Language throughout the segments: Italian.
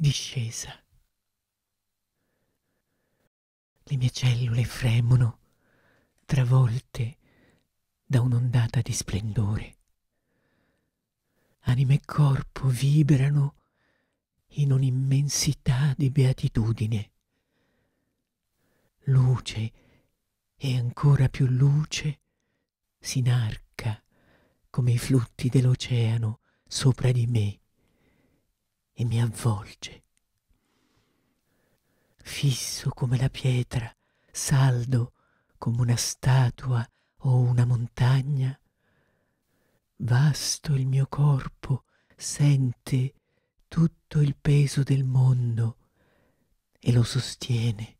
discesa. Le mie cellule fremono, travolte da un'ondata di splendore. Anima e corpo vibrano in un'immensità di beatitudine. Luce e ancora più luce s'inarca come i flutti dell'oceano sopra di me e mi avvolge. Fisso come la pietra, saldo come una statua o una montagna, vasto il mio corpo sente tutto il peso del mondo e lo sostiene.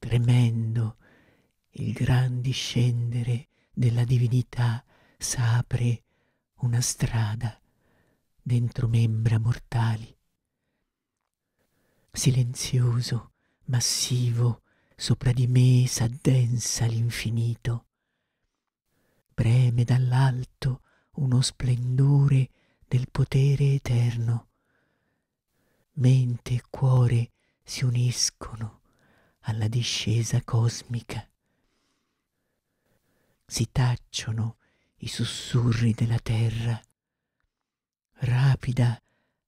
Tremendo il gran discendere della divinità s'apre una strada dentro membra mortali. Silenzioso, massivo, sopra di me s'addensa l'infinito. Preme dall'alto uno splendore del potere eterno. Mente e cuore si uniscono alla discesa cosmica. Si tacciono i sussurri della terra rapida,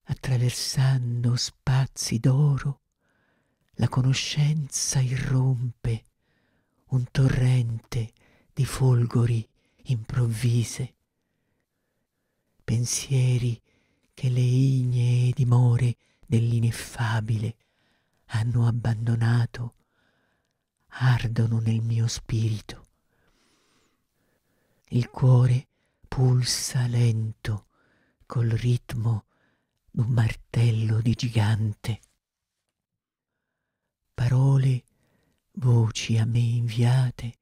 attraversando spazi d'oro, la conoscenza irrompe, un torrente di folgori improvvise. Pensieri che le ignee dimore dell'ineffabile hanno abbandonato ardono nel mio spirito. Il cuore pulsa lento col ritmo d'un martello di gigante. Parole, voci a me inviate,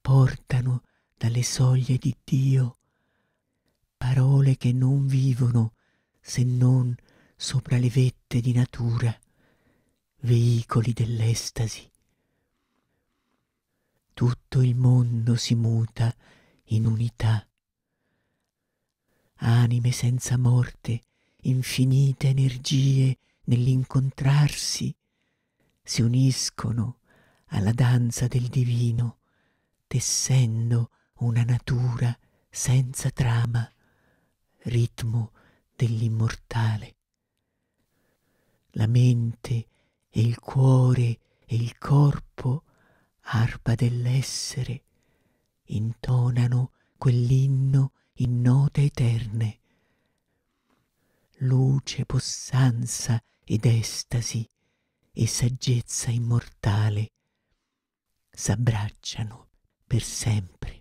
portano dalle soglie di Dio parole che non vivono se non sopra le vette di natura, veicoli dell'estasi. Tutto il mondo si muta in unità anime senza morte, infinite energie nell'incontrarsi, si uniscono alla danza del divino, tessendo una natura senza trama, ritmo dell'immortale. La mente e il cuore e il corpo, arpa dell'essere, intonano quell'inno eterne. Luce, possanza ed estasi e saggezza immortale s'abbracciano per sempre.